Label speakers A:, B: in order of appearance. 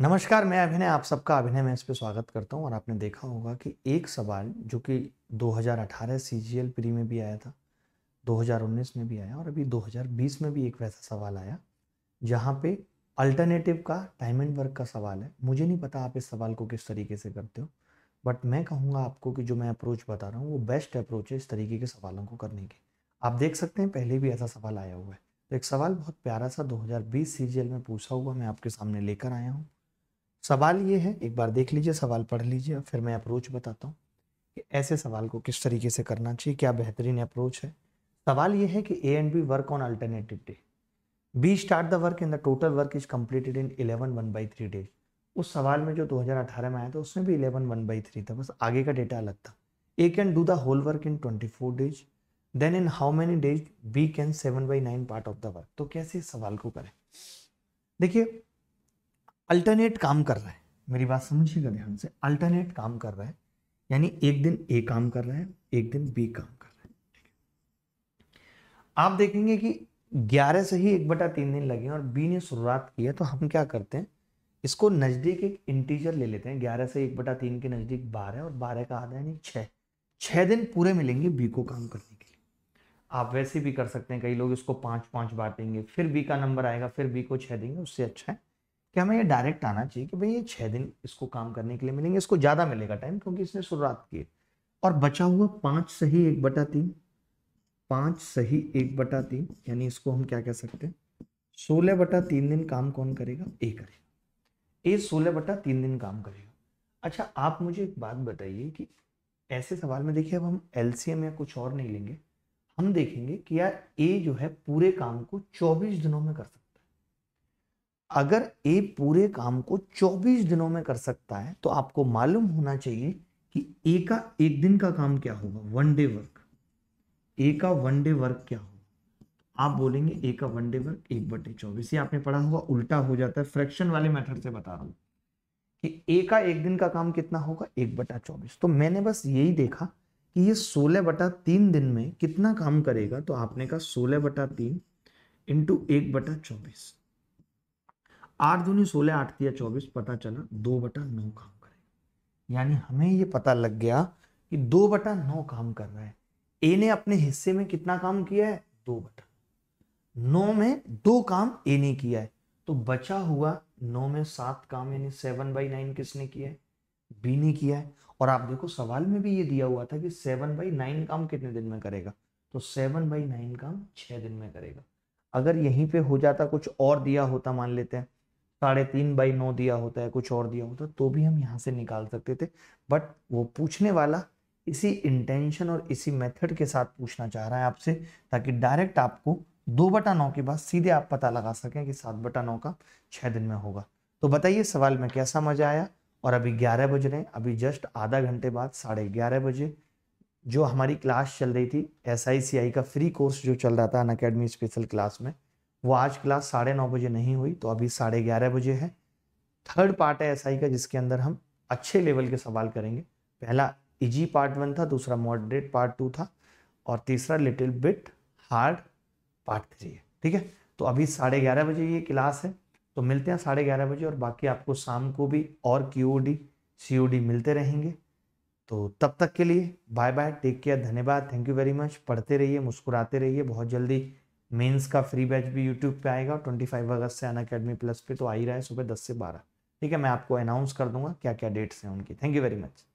A: नमस्कार मैं अभिनय आप सबका अभिनय में इस पर स्वागत करता हूं और आपने देखा होगा कि एक सवाल जो कि 2018 सीजीएल प्री में भी आया था 2019 में भी आया और अभी 2020 में भी एक वैसा सवाल आया जहां पे अल्टरनेटिव का टाइम एंड वर्क का सवाल है मुझे नहीं पता आप इस सवाल को किस तरीके से करते हो बट मैं कहूँगा आपको कि जो मैं अप्रोच बता रहा हूँ वो बेस्ट अप्रोच है इस तरीके के सवालों को करने की आप देख सकते हैं पहले भी ऐसा सवाल आया हुआ है तो एक सवाल बहुत प्यारा सा 2020 सीजीएल में पूछा हुआ मैं आपके सामने लेकर आया हूँ सवाल ये है एक बार देख लीजिए सवाल पढ़ लीजिए फिर मैं अप्रोच बताता हूँ कि ऐसे सवाल को किस तरीके से करना चाहिए क्या बेहतरीन अप्रोच है सवाल ये है कि A and B work on alternative day B start the work in the total work is completed in eleven one by three days उस सवाल में जो 2018 में आया था उसमें भी इलेवन वन बाई थ्री था बस आगे का डेटा अलग था A can do the whole work in twenty four days then in how many days B can seven by nine part of the work तो कैसे इस सवाल को करें देखिए अल्टरनेट काम कर रहा है मेरी बात समझिएगा ध्यान से अल्टरनेट काम कर रहा है यानी एक दिन ए काम कर रहा है एक दिन बी काम कर रहा है आप देखेंगे कि ग्यारह से ही एक बटा तीन दिन लगे और बी ने शुरुआत की है तो हम क्या करते हैं इसको नज़दीक एक इंटीजर ले लेते हैं ग्यारह से एक बटा तीन के नज़दीक बारह और बारह का आधा यानी छह छह दिन पूरे मिलेंगे बी को काम करने के लिए आप वैसे भी कर सकते हैं कई लोग इसको पांच पांच बांटेंगे देंगे फिर बी का नंबर आएगा फिर बी को छह देंगे उससे अच्छा है कि हमें ये डायरेक्ट आना चाहिए कि भाई ये छः दिन इसको काम करने के लिए मिलेंगे इसको ज़्यादा मिलेगा टाइम क्योंकि इसने शुरुआत की और बचा हुआ पाँच सही एक बटा तीन पाँच सही एक बटा तीन यानी इसको हम क्या कह सकते हैं सोलह बटा तीन दिन काम कौन करेगा ए करेगा ए सोलह बटा तीन दिन काम करेगा अच्छा आप मुझे एक बात बताइए कि ऐसे सवाल में देखिए अब हम एलसीएम या कुछ और नहीं लेंगे हम देखेंगे कि यार ए जो है पूरे काम को चौबीस दिनों में कर सकते अगर ए पूरे काम को 24 दिनों में कर सकता है तो आपको मालूम होना चाहिए कि ए का एक दिन का काम क्या होगा वन डे वर्क ए का वन डे वर्क क्या होगा आप बोलेंगे ए का वन डे वर्क एक बटे चौबीस ये आपने पढ़ा होगा उल्टा हो जाता है फ्रैक्शन वाले मेथड से बता रहा हूं कि ए का एक दिन का काम कितना होगा एक बटा चौबीस तो मैंने बस यही देखा कि ये सोलह बटा तीन दिन में कितना काम करेगा तो आपने कहा सोलह बटा तीन इंटू एक बटा चौबीस आठ दूनी सोलह आठ दिया चौबीस पता चला दो बटा नौ काम करेगा यानी हमें ये पता लग गया कि दो बटा नौ काम कर रहा है ए ने अपने हिस्से में कितना काम किया है दो बटा नौ में दो काम ए ने किया है तो बचा हुआ नौ में सात काम यानी सेवन बाई नाइन किसने किया है बी ने किया है और आप देखो सवाल में भी ये दिया हुआ था कि सेवन बाई नाइन काम कितने दिन में करेगा तो सेवन बाई नाइन काम छह दिन में करेगा अगर यहीं पे हो जाता कुछ और दिया होता मान लेते हैं साढ़े तीन बाई नौ दिया होता है कुछ और दिया होता तो भी हम यहाँ से निकाल सकते थे बट वो पूछने वाला इसी इंटेंशन और इसी मेथड के साथ पूछना चाह रहा है आपसे ताकि डायरेक्ट आपको दो बटा नौ के बाद सीधे आप पता लगा सकें कि सात बटा नौ का छः दिन में होगा तो बताइए सवाल में कैसा मजा आया और अभी ग्यारह बज रहे हैं अभी जस्ट आधा घंटे बाद साढ़े ग्यारह बजे जो हमारी क्लास चल रही थी एस का फ्री कोर्स जो चल रहा था अन अकेडमी स्पेशल क्लास में वो आज क्लास साढ़े नौ बजे नहीं हुई तो अभी साढ़े ग्यारह बजे है थर्ड पार्ट है एसआई का जिसके अंदर हम अच्छे लेवल के सवाल करेंगे पहला इजी e पार्ट वन था दूसरा मॉडरेट पार्ट टू था और तीसरा little bit hard part three है ठीक है तो अभी साढ़े ग्यारह बजे ये क्लास है तो मिलते हैं साढ़े ग्यारह बजे और बाकी आपको शाम को भी और क्यूओडी सीओडी सी डी मिलते रहेंगे तो तब तक के लिए बाय बाय टेक केयर धन्यवाद थैंक यू वेरी मच पढ़ते रहिए मुस्कुराते रहिए बहुत जल्दी मेंस का फ्री बैच भी यूट्यूब पे आएगा ट्वेंटी फाइव अगस्त से अन अकेडमी प्लस पे तो आ ही रहा है सुबह दस से बारह ठीक है मैं आपको अनाउंस कर दूंगा क्या क्या डेट्स हैं उनकी थैंक यू वेरी मच